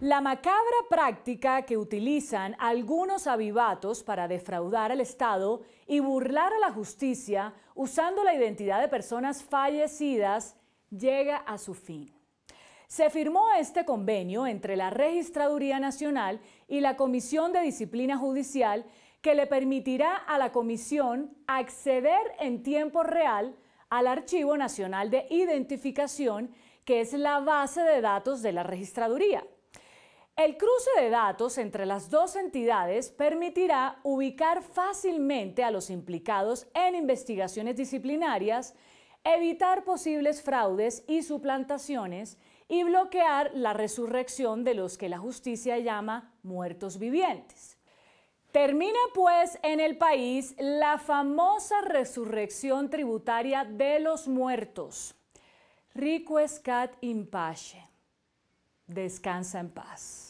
La macabra práctica que utilizan algunos avivatos para defraudar al Estado y burlar a la justicia usando la identidad de personas fallecidas llega a su fin. Se firmó este convenio entre la Registraduría Nacional y la Comisión de Disciplina Judicial que le permitirá a la Comisión acceder en tiempo real al Archivo Nacional de Identificación que es la base de datos de la registraduría. El cruce de datos entre las dos entidades permitirá ubicar fácilmente a los implicados en investigaciones disciplinarias, evitar posibles fraudes y suplantaciones y bloquear la resurrección de los que la justicia llama muertos vivientes. Termina pues en el país la famosa resurrección tributaria de los muertos escat in pace. Descansa en paz.